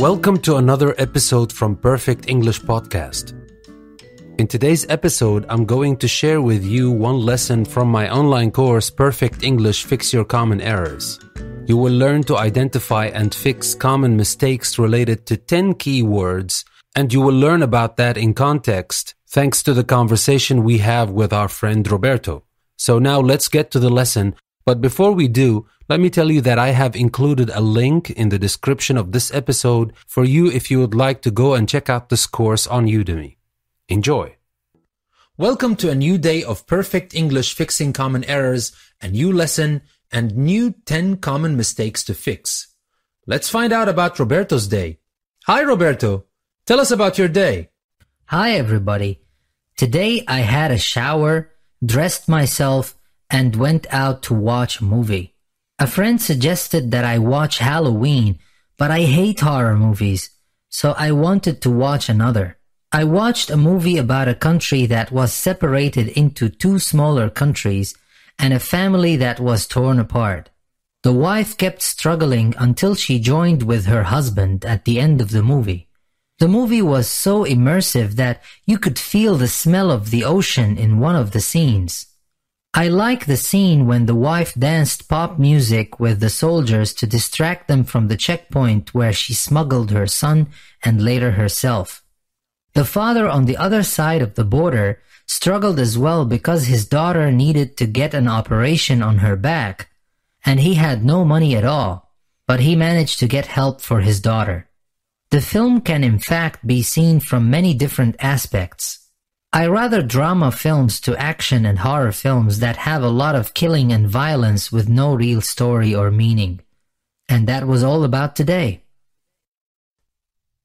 Welcome to another episode from Perfect English Podcast. In today's episode, I'm going to share with you one lesson from my online course Perfect English Fix Your Common Errors. You will learn to identify and fix common mistakes related to 10 keywords, and you will learn about that in context thanks to the conversation we have with our friend Roberto. So now let's get to the lesson, but before we do, let me tell you that I have included a link in the description of this episode for you if you would like to go and check out this course on Udemy. Enjoy! Welcome to a new day of perfect English fixing common errors, a new lesson, and new 10 common mistakes to fix. Let's find out about Roberto's day. Hi Roberto! Tell us about your day. Hi everybody. Today I had a shower, dressed myself, and went out to watch a movie. A friend suggested that I watch Halloween, but I hate horror movies, so I wanted to watch another. I watched a movie about a country that was separated into two smaller countries and a family that was torn apart. The wife kept struggling until she joined with her husband at the end of the movie. The movie was so immersive that you could feel the smell of the ocean in one of the scenes. I like the scene when the wife danced pop music with the soldiers to distract them from the checkpoint where she smuggled her son and later herself. The father on the other side of the border struggled as well because his daughter needed to get an operation on her back, and he had no money at all, but he managed to get help for his daughter. The film can in fact be seen from many different aspects. I rather drama films to action and horror films that have a lot of killing and violence with no real story or meaning. And that was all about today.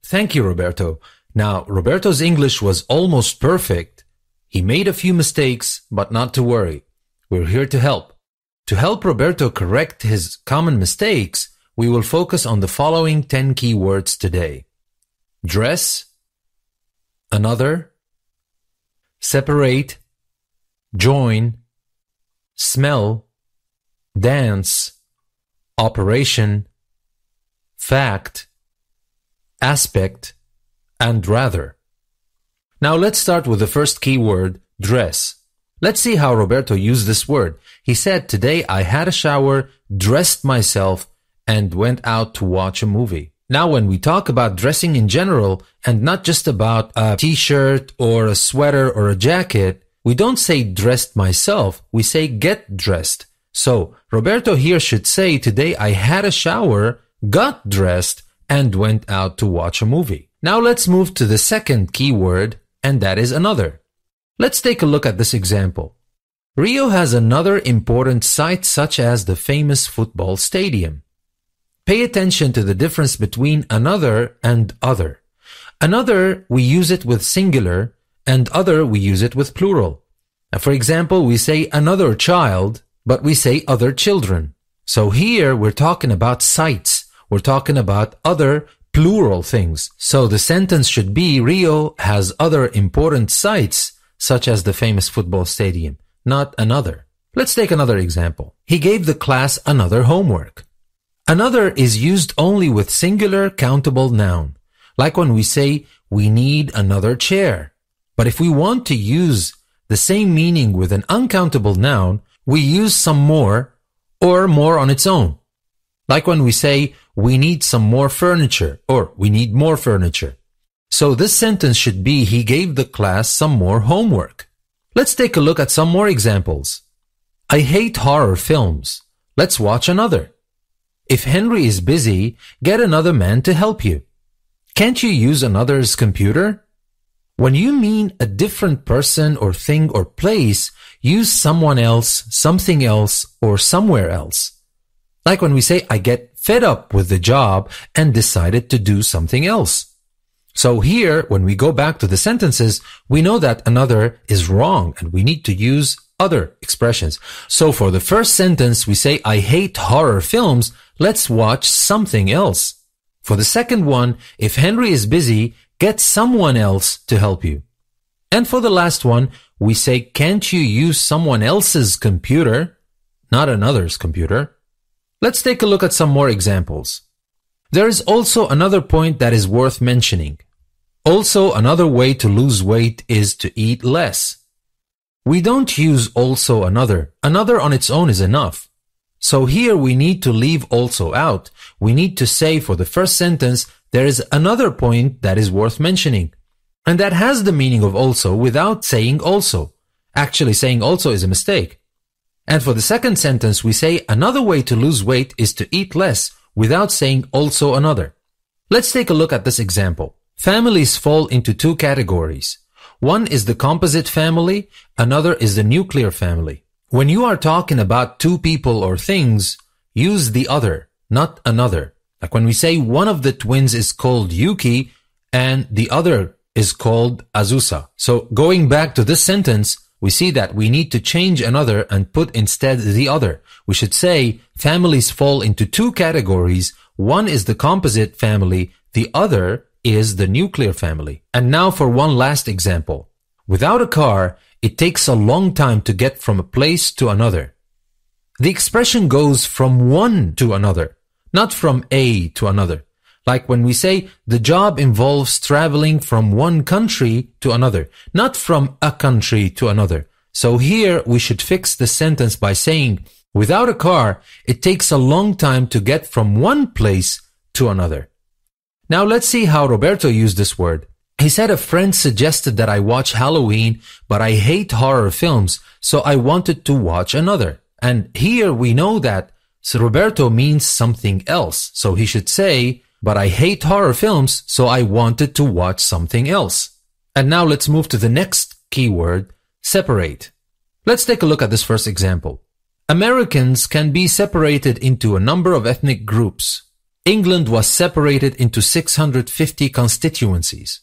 Thank you, Roberto. Now, Roberto's English was almost perfect. He made a few mistakes, but not to worry. We're here to help. To help Roberto correct his common mistakes, we will focus on the following 10 key words today. Dress, another, separate, join, smell, dance, operation, fact, aspect, and rather. Now let's start with the first keyword, dress. Let's see how Roberto used this word. He said, today I had a shower, dressed myself, and went out to watch a movie. Now, when we talk about dressing in general and not just about a t-shirt or a sweater or a jacket, we don't say dressed myself. We say get dressed. So Roberto here should say today I had a shower, got dressed, and went out to watch a movie. Now let's move to the second keyword, and that is another. Let's take a look at this example. Rio has another important site such as the famous football stadium. Pay attention to the difference between another and other. Another, we use it with singular, and other, we use it with plural. For example, we say another child, but we say other children. So here we're talking about sites. We're talking about other plural things. So the sentence should be Rio has other important sites, such as the famous football stadium, not another. Let's take another example. He gave the class another homework. Another is used only with singular countable noun, like when we say we need another chair. But if we want to use the same meaning with an uncountable noun, we use some more or more on its own. Like when we say, we need some more furniture or we need more furniture. So this sentence should be, he gave the class some more homework. Let's take a look at some more examples. I hate horror films. Let's watch another. If Henry is busy, get another man to help you. Can't you use another's computer? When you mean a different person or thing or place, use someone else, something else, or somewhere else. Like when we say, I get fed up with the job and decided to do something else. So here, when we go back to the sentences, we know that another is wrong and we need to use other expressions. So for the first sentence, we say, I hate horror films. Let's watch something else. For the second one, if Henry is busy, get someone else to help you. And for the last one, we say, can't you use someone else's computer? Not another's computer. Let's take a look at some more examples. There is also another point that is worth mentioning. Also, another way to lose weight is to eat less. We don't use also another. Another on its own is enough. So here we need to leave also out. We need to say for the first sentence, there is another point that is worth mentioning. And that has the meaning of also without saying also. Actually saying also is a mistake. And for the second sentence, we say another way to lose weight is to eat less without saying also another. Let's take a look at this example. Families fall into two categories. One is the composite family, another is the nuclear family. When you are talking about two people or things, use the other, not another. Like when we say one of the twins is called Yuki and the other is called Azusa. So going back to this sentence, we see that we need to change another and put instead the other. We should say families fall into two categories. One is the composite family. The other is the nuclear family. And now for one last example. Without a car, it takes a long time to get from a place to another. The expression goes from one to another, not from a to another. Like when we say the job involves traveling from one country to another, not from a country to another. So here we should fix the sentence by saying, without a car, it takes a long time to get from one place to another. Now let's see how Roberto used this word. He said a friend suggested that I watch Halloween, but I hate horror films, so I wanted to watch another. And here we know that Roberto means something else, so he should say, but I hate horror films, so I wanted to watch something else. And now let's move to the next keyword, separate. Let's take a look at this first example. Americans can be separated into a number of ethnic groups. England was separated into 650 constituencies.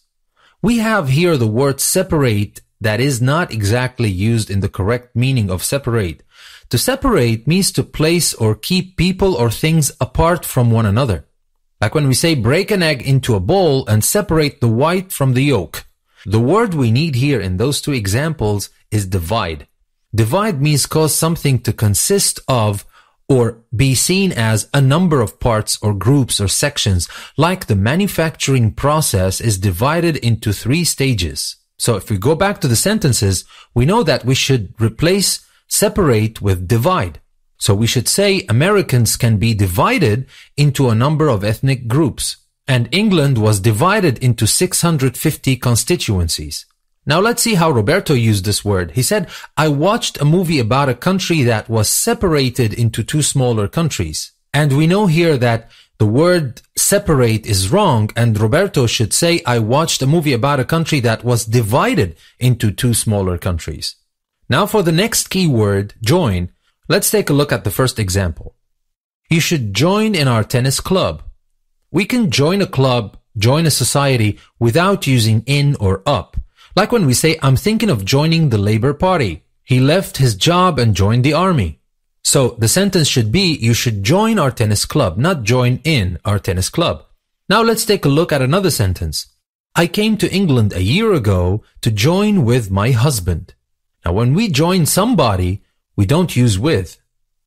We have here the word separate that is not exactly used in the correct meaning of separate. To separate means to place or keep people or things apart from one another. Like when we say break an egg into a bowl and separate the white from the yolk. The word we need here in those two examples is divide. Divide means cause something to consist of or be seen as a number of parts or groups or sections, like the manufacturing process is divided into three stages. So if we go back to the sentences, we know that we should replace separate with divide. So we should say Americans can be divided into a number of ethnic groups. And England was divided into 650 constituencies. Now let's see how Roberto used this word. He said, I watched a movie about a country that was separated into two smaller countries. And we know here that the word separate is wrong and Roberto should say, I watched a movie about a country that was divided into two smaller countries. Now for the next keyword, join, let's take a look at the first example. You should join in our tennis club. We can join a club, join a society without using in or up. Like when we say, I'm thinking of joining the Labour Party. He left his job and joined the army. So the sentence should be, you should join our tennis club, not join in our tennis club. Now let's take a look at another sentence. I came to England a year ago to join with my husband. Now when we join somebody, we don't use with.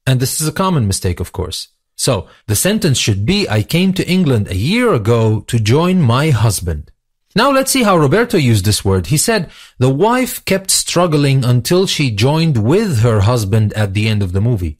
And this is a common mistake, of course. So the sentence should be, I came to England a year ago to join my husband. Now let's see how Roberto used this word. He said, the wife kept struggling until she joined with her husband at the end of the movie.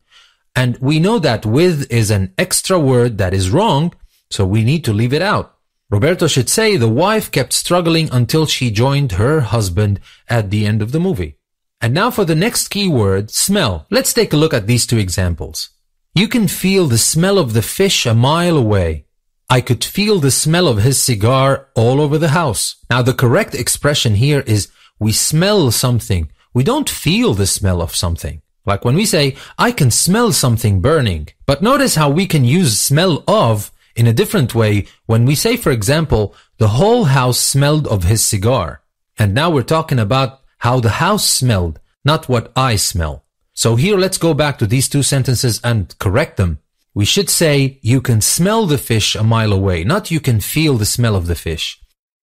And we know that with is an extra word that is wrong, so we need to leave it out. Roberto should say the wife kept struggling until she joined her husband at the end of the movie. And now for the next key word, smell. Let's take a look at these two examples. You can feel the smell of the fish a mile away. I could feel the smell of his cigar all over the house. Now, the correct expression here is we smell something. We don't feel the smell of something. Like when we say, I can smell something burning. But notice how we can use smell of in a different way when we say, for example, the whole house smelled of his cigar. And now we're talking about how the house smelled, not what I smell. So here let's go back to these two sentences and correct them. We should say you can smell the fish a mile away, not you can feel the smell of the fish.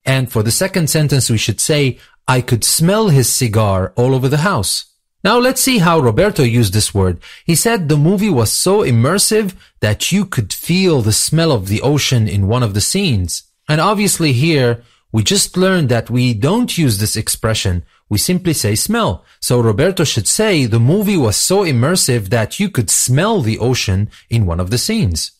And for the second sentence, we should say I could smell his cigar all over the house. Now let's see how Roberto used this word. He said the movie was so immersive that you could feel the smell of the ocean in one of the scenes. And obviously here, we just learned that we don't use this expression. We simply say smell. So Roberto should say the movie was so immersive that you could smell the ocean in one of the scenes.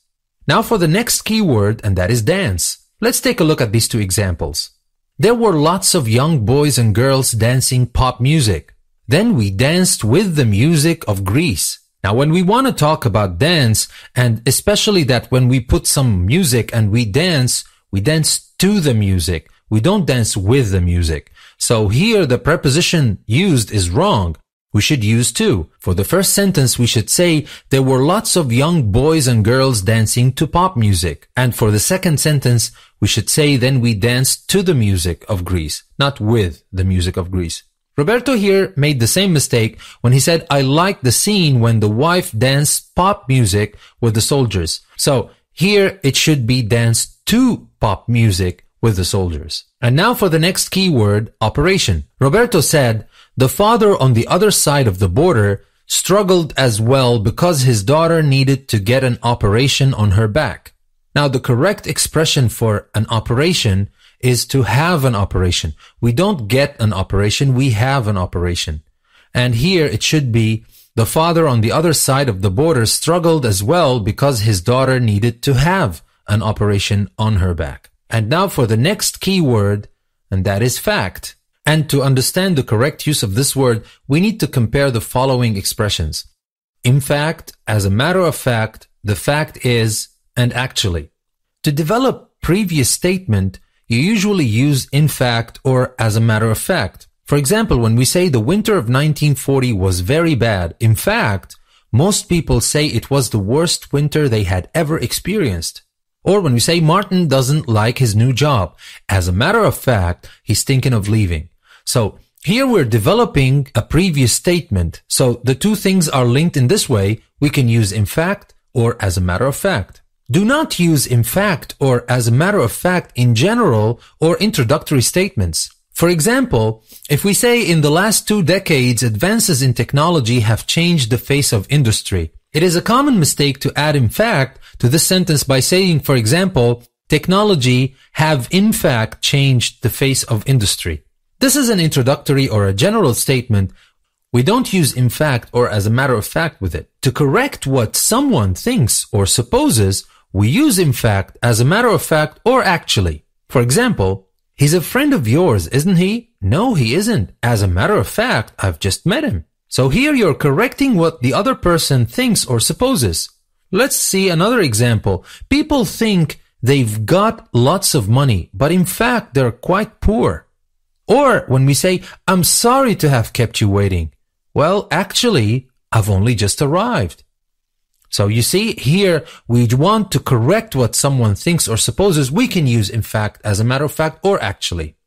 Now for the next keyword, and that is dance. Let's take a look at these two examples. There were lots of young boys and girls dancing pop music. Then we danced with the music of Greece. Now, when we want to talk about dance, and especially that when we put some music and we dance, we dance to the music. We don't dance with the music. So here the preposition used is wrong. We should use to. For the first sentence, we should say there were lots of young boys and girls dancing to pop music. And for the second sentence, we should say then we danced to the music of Greece, not with the music of Greece. Roberto here made the same mistake when he said, I like the scene when the wife danced pop music with the soldiers. So here it should be danced to pop music with the soldiers. And now for the next keyword, operation. Roberto said, the father on the other side of the border struggled as well because his daughter needed to get an operation on her back. Now the correct expression for an operation is to have an operation. We don't get an operation, we have an operation. And here it should be, the father on the other side of the border struggled as well because his daughter needed to have an operation on her back. And now for the next key word, and that is fact. And to understand the correct use of this word, we need to compare the following expressions. In fact, as a matter of fact, the fact is, and actually. To develop previous statement, you usually use in fact or as a matter of fact. For example, when we say the winter of 1940 was very bad, in fact, most people say it was the worst winter they had ever experienced. Or when we say Martin doesn't like his new job. As a matter of fact, he's thinking of leaving. So here we're developing a previous statement. So the two things are linked in this way. We can use in fact or as a matter of fact. Do not use in fact or as a matter of fact in general or introductory statements. For example, if we say in the last two decades advances in technology have changed the face of industry, it is a common mistake to add in fact to this sentence by saying, for example, technology have in fact changed the face of industry. This is an introductory or a general statement. We don't use in fact or as a matter of fact with it. To correct what someone thinks or supposes, we use in fact as a matter of fact or actually. For example, he's a friend of yours, isn't he? No, he isn't. As a matter of fact, I've just met him. So here you're correcting what the other person thinks or supposes. Let's see another example. People think they've got lots of money, but in fact they're quite poor. Or when we say, I'm sorry to have kept you waiting. Well, actually, I've only just arrived. So you see, here we want to correct what someone thinks or supposes. We can use in fact, as a matter of fact, or actually.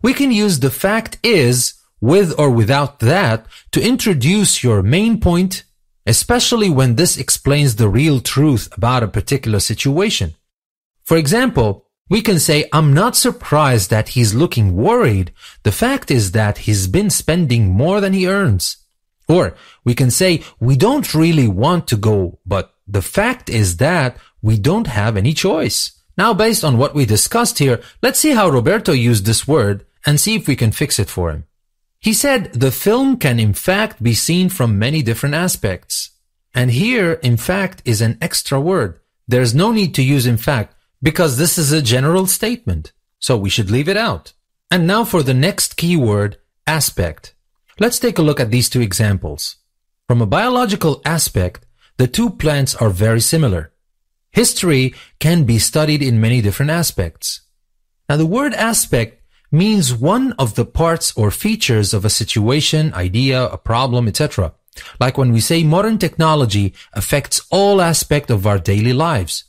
We can use the fact is with or without that, to introduce your main point, especially when this explains the real truth about a particular situation. For example, we can say, I'm not surprised that he's looking worried. The fact is that he's been spending more than he earns. Or we can say, we don't really want to go, but the fact is that we don't have any choice. Now, based on what we discussed here, let's see how Roberto used this word and see if we can fix it for him. He said the film can in fact be seen from many different aspects. And here, in fact, is an extra word. There's no need to use in fact because this is a general statement. So we should leave it out. And now for the next keyword, aspect. Let's take a look at these two examples. From a biological aspect, the two plants are very similar. History can be studied in many different aspects. Now the word aspect means one of the parts or features of a situation, idea, a problem, etc. Like when we say modern technology affects all aspects of our daily lives.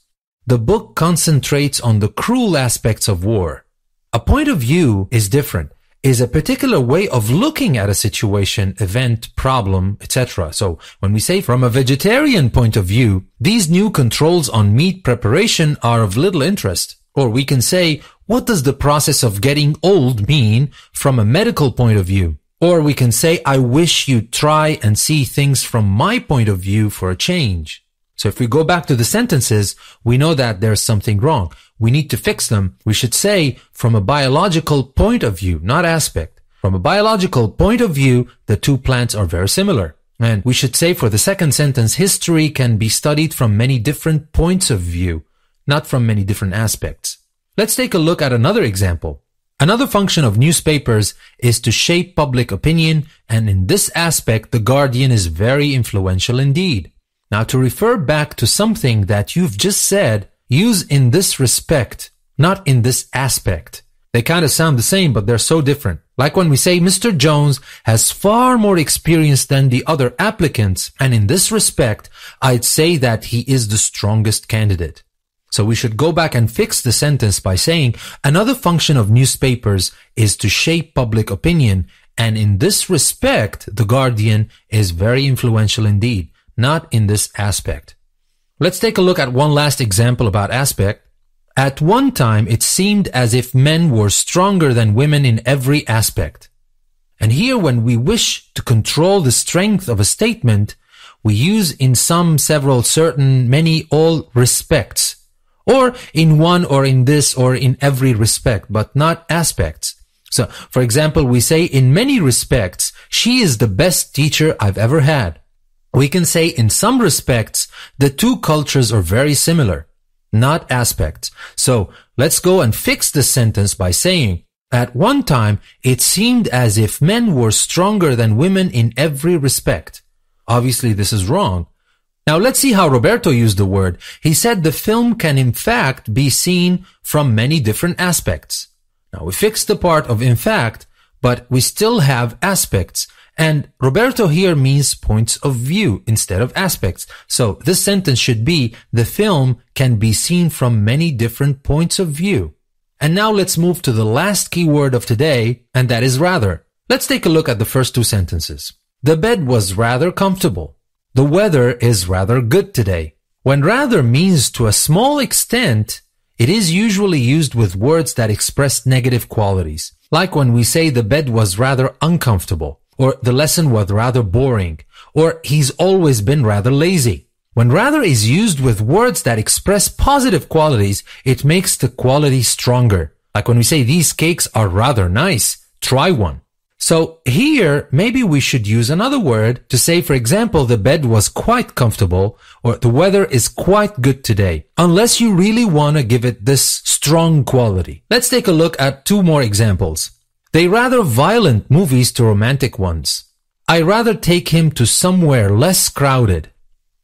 The book concentrates on the cruel aspects of war. A point of view is different, is a particular way of looking at a situation, event, problem, etc. So when we say from a vegetarian point of view, these new controls on meat preparation are of little interest. Or we can say what does the process of getting old mean from a medical point of view? Or we can say, I wish you try and see things from my point of view for a change. So if we go back to the sentences, we know that there's something wrong. We need to fix them. We should say from a biological point of view, not aspect. From a biological point of view, the two plants are very similar. And we should say for the second sentence, history can be studied from many different points of view, not from many different aspects. Let's take a look at another example. Another function of newspapers is to shape public opinion, and in this aspect, The Guardian is very influential indeed. Now, to refer back to something that you've just said, use in this respect, not in this aspect. They kind of sound the same, but they're so different. Like when we say Mr. Jones has far more experience than the other applicants, and in this respect, I'd say that he is the strongest candidate. So we should go back and fix the sentence by saying another function of newspapers is to shape public opinion. And in this respect, The Guardian is very influential indeed, not in this aspect. Let's take a look at one last example about aspect. At one time, it seemed as if men were stronger than women in every aspect. And here, when we wish to control the strength of a statement, we use in some, several, certain, many, all respects or in one or in this or in every respect, but not aspects. So, for example, we say in many respects, she is the best teacher I've ever had. We can say in some respects, the two cultures are very similar, not aspects. So let's go and fix this sentence by saying, at one time, it seemed as if men were stronger than women in every respect. Obviously, this is wrong. Now let's see how Roberto used the word. He said the film can in fact be seen from many different aspects. Now we fixed the part of in fact, but we still have aspects. And Roberto here means points of view instead of aspects. So this sentence should be the film can be seen from many different points of view. And now let's move to the last keyword of today, and that is rather. Let's take a look at the first two sentences. The bed was rather comfortable. The weather is rather good today. When rather means to a small extent, it is usually used with words that express negative qualities. Like when we say the bed was rather uncomfortable, or the lesson was rather boring, or he's always been rather lazy. When rather is used with words that express positive qualities, it makes the quality stronger. Like when we say these cakes are rather nice, try one. So here, maybe we should use another word to say, for example, the bed was quite comfortable or the weather is quite good today, unless you really want to give it this strong quality. Let's take a look at two more examples. They rather violent movies to romantic ones. I rather take him to somewhere less crowded.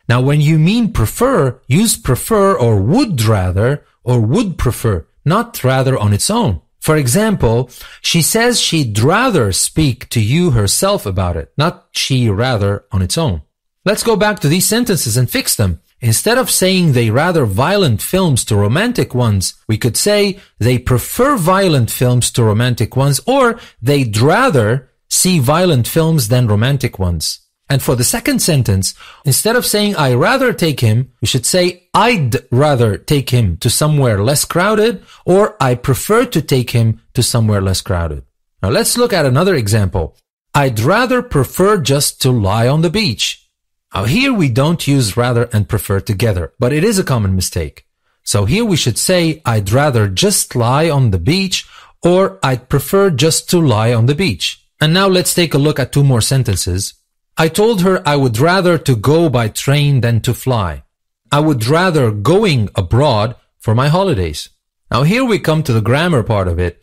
Now, when you mean prefer, use prefer or would rather or would prefer, not rather on its own. For example, she says she'd rather speak to you herself about it, not she rather on its own. Let's go back to these sentences and fix them. Instead of saying they rather violent films to romantic ones, we could say they prefer violent films to romantic ones or they'd rather see violent films than romantic ones. And for the second sentence, instead of saying I rather take him, we should say I'd rather take him to somewhere less crowded or I prefer to take him to somewhere less crowded. Now let's look at another example. I'd rather prefer just to lie on the beach. Now here we don't use rather and prefer together, but it is a common mistake. So here we should say I'd rather just lie on the beach or I'd prefer just to lie on the beach. And now let's take a look at two more sentences. I told her I would rather to go by train than to fly. I would rather going abroad for my holidays. Now here we come to the grammar part of it.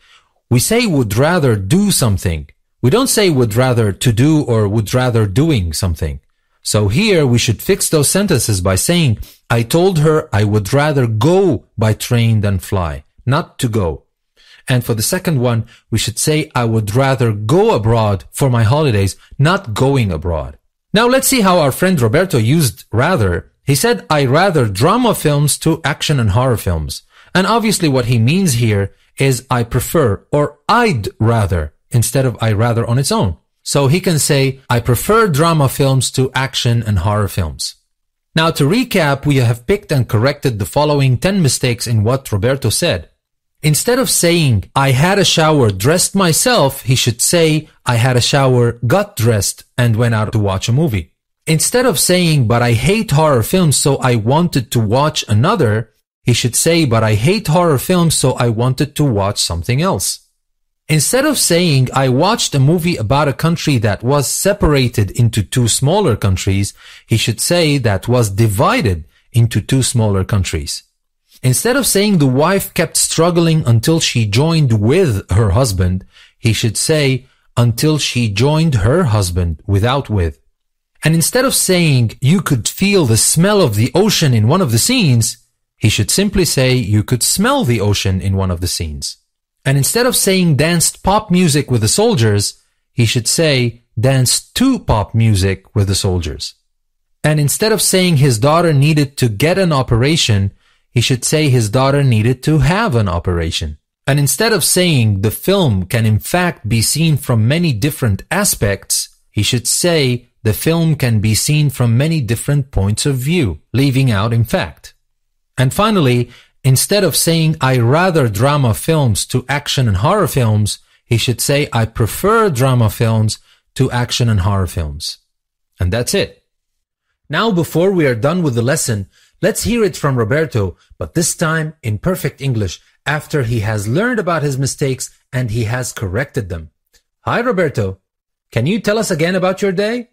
We say would rather do something. We don't say would rather to do or would rather doing something. So here we should fix those sentences by saying, I told her I would rather go by train than fly, not to go. And for the second one, we should say, I would rather go abroad for my holidays, not going abroad. Now let's see how our friend Roberto used rather. He said, I rather drama films to action and horror films. And obviously what he means here is I prefer or I'd rather instead of I rather on its own. So he can say, I prefer drama films to action and horror films. Now to recap, we have picked and corrected the following 10 mistakes in what Roberto said. Instead of saying, I had a shower, dressed myself, he should say, I had a shower, got dressed, and went out to watch a movie. Instead of saying, but I hate horror films, so I wanted to watch another, he should say, but I hate horror films, so I wanted to watch something else. Instead of saying, I watched a movie about a country that was separated into two smaller countries, he should say that was divided into two smaller countries. Instead of saying the wife kept struggling until she joined with her husband, he should say until she joined her husband without with. And instead of saying you could feel the smell of the ocean in one of the scenes, he should simply say you could smell the ocean in one of the scenes. And instead of saying danced pop music with the soldiers, he should say danced to pop music with the soldiers. And instead of saying his daughter needed to get an operation, he should say his daughter needed to have an operation. And instead of saying the film can in fact be seen from many different aspects, he should say the film can be seen from many different points of view, leaving out in fact. And finally, instead of saying I rather drama films to action and horror films, he should say I prefer drama films to action and horror films. And that's it. Now, before we are done with the lesson, Let's hear it from Roberto, but this time in perfect English after he has learned about his mistakes and he has corrected them. Hi, Roberto. Can you tell us again about your day?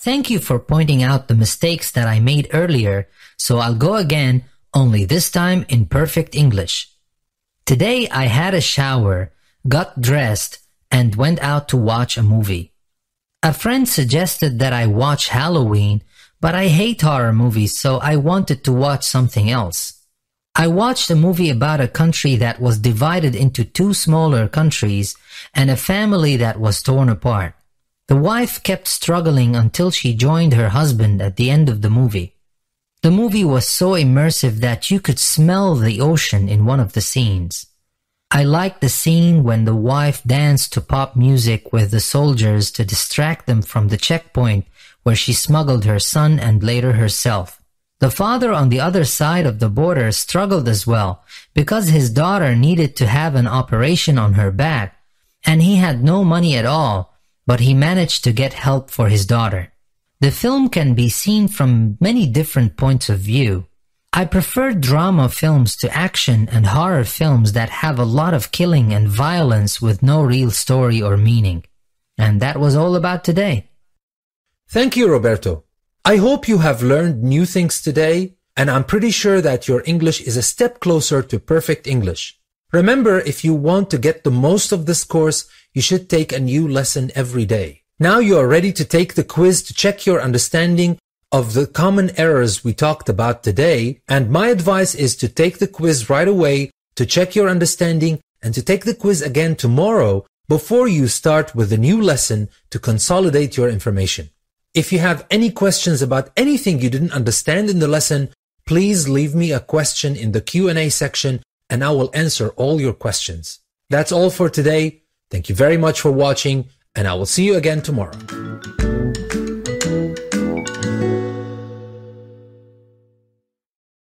Thank you for pointing out the mistakes that I made earlier, so I'll go again, only this time in perfect English. Today I had a shower, got dressed, and went out to watch a movie. A friend suggested that I watch Halloween, but I hate horror movies, so I wanted to watch something else. I watched a movie about a country that was divided into two smaller countries and a family that was torn apart. The wife kept struggling until she joined her husband at the end of the movie. The movie was so immersive that you could smell the ocean in one of the scenes. I liked the scene when the wife danced to pop music with the soldiers to distract them from the checkpoint where she smuggled her son and later herself. The father on the other side of the border struggled as well because his daughter needed to have an operation on her back and he had no money at all, but he managed to get help for his daughter. The film can be seen from many different points of view. I prefer drama films to action and horror films that have a lot of killing and violence with no real story or meaning. And that was all about today. Thank you, Roberto. I hope you have learned new things today, and I'm pretty sure that your English is a step closer to perfect English. Remember, if you want to get the most of this course, you should take a new lesson every day. Now you are ready to take the quiz to check your understanding of the common errors we talked about today, and my advice is to take the quiz right away to check your understanding and to take the quiz again tomorrow before you start with a new lesson to consolidate your information. If you have any questions about anything you didn't understand in the lesson, please leave me a question in the Q&A section and I will answer all your questions. That's all for today. Thank you very much for watching and I will see you again tomorrow.